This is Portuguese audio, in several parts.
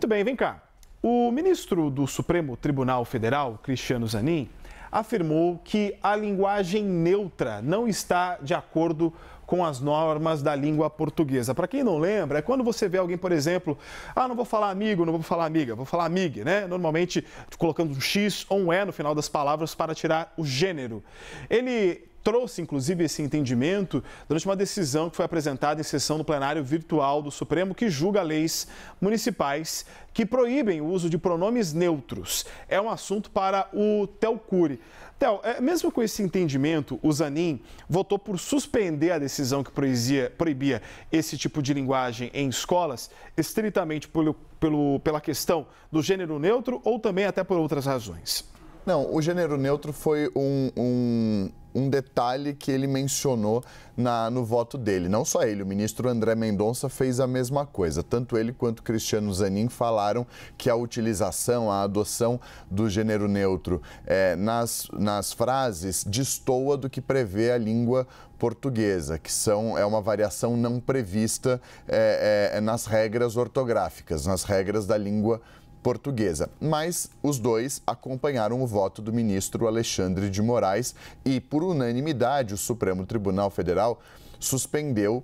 Muito bem, vem cá. O ministro do Supremo Tribunal Federal, Cristiano Zanin, afirmou que a linguagem neutra não está de acordo com as normas da língua portuguesa. Para quem não lembra, é quando você vê alguém, por exemplo, ah, não vou falar amigo, não vou falar amiga, vou falar amiga, né? Normalmente colocando um X ou um E no final das palavras para tirar o gênero. Ele trouxe, inclusive, esse entendimento durante uma decisão que foi apresentada em sessão do plenário virtual do Supremo, que julga leis municipais que proíbem o uso de pronomes neutros. É um assunto para o Telcuri Tel, é, mesmo com esse entendimento, o Zanin votou por suspender a decisão que proibia, proibia esse tipo de linguagem em escolas, estritamente pelo, pelo, pela questão do gênero neutro ou também até por outras razões. Não, o gênero neutro foi um, um um detalhe que ele mencionou na, no voto dele. Não só ele, o ministro André Mendonça fez a mesma coisa. Tanto ele quanto Cristiano Zanin falaram que a utilização, a adoção do gênero neutro é, nas, nas frases destoa do que prevê a língua portuguesa, que são, é uma variação não prevista é, é, é nas regras ortográficas, nas regras da língua portuguesa portuguesa. Mas os dois acompanharam o voto do ministro Alexandre de Moraes e, por unanimidade, o Supremo Tribunal Federal suspendeu,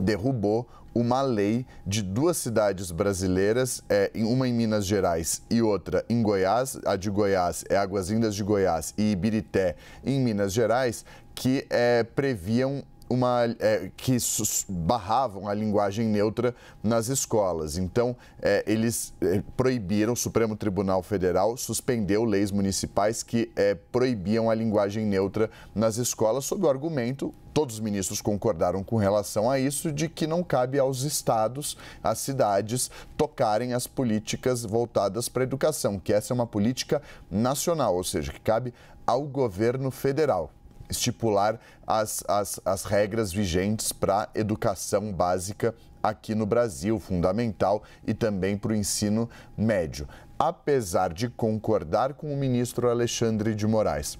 derrubou uma lei de duas cidades brasileiras, é, uma em Minas Gerais e outra em Goiás. A de Goiás é Águas Lindas de Goiás e Ibirité, em Minas Gerais, que é, previam uma é, que barravam a linguagem neutra nas escolas. Então, é, eles é, proibiram, o Supremo Tribunal Federal suspendeu leis municipais que é, proibiam a linguagem neutra nas escolas, sob o argumento todos os ministros concordaram com relação a isso, de que não cabe aos estados, às cidades, tocarem as políticas voltadas para a educação, que essa é uma política nacional, ou seja, que cabe ao governo federal estipular as, as, as regras vigentes para educação básica aqui no Brasil, fundamental, e também para o ensino médio. Apesar de concordar com o ministro Alexandre de Moraes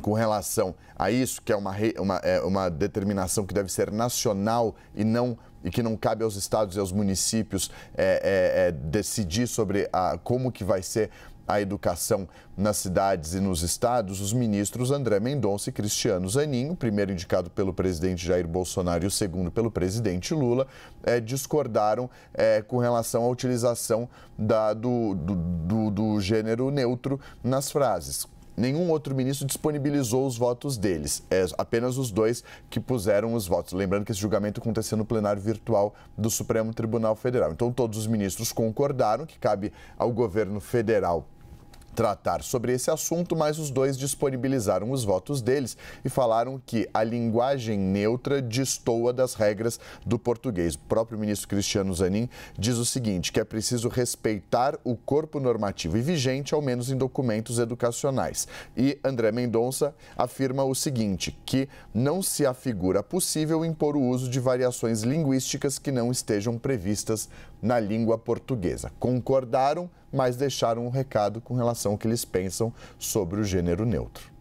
com relação a isso, que é uma, uma, é uma determinação que deve ser nacional e não e que não cabe aos estados e aos municípios é, é, é decidir sobre a, como que vai ser a educação nas cidades e nos estados, os ministros André Mendonça e Cristiano Zanin, o primeiro indicado pelo presidente Jair Bolsonaro e o segundo pelo presidente Lula, é, discordaram é, com relação à utilização da, do, do, do, do gênero neutro nas frases nenhum outro ministro disponibilizou os votos deles. É apenas os dois que puseram os votos. Lembrando que esse julgamento aconteceu no plenário virtual do Supremo Tribunal Federal. Então, todos os ministros concordaram que cabe ao governo federal tratar sobre esse assunto, mas os dois disponibilizaram os votos deles e falaram que a linguagem neutra destoa das regras do português. O próprio ministro Cristiano Zanin diz o seguinte, que é preciso respeitar o corpo normativo e vigente, ao menos em documentos educacionais. E André Mendonça afirma o seguinte, que não se afigura possível impor o uso de variações linguísticas que não estejam previstas na língua portuguesa. Concordaram, mas deixaram um recado com relação ao que eles pensam sobre o gênero neutro.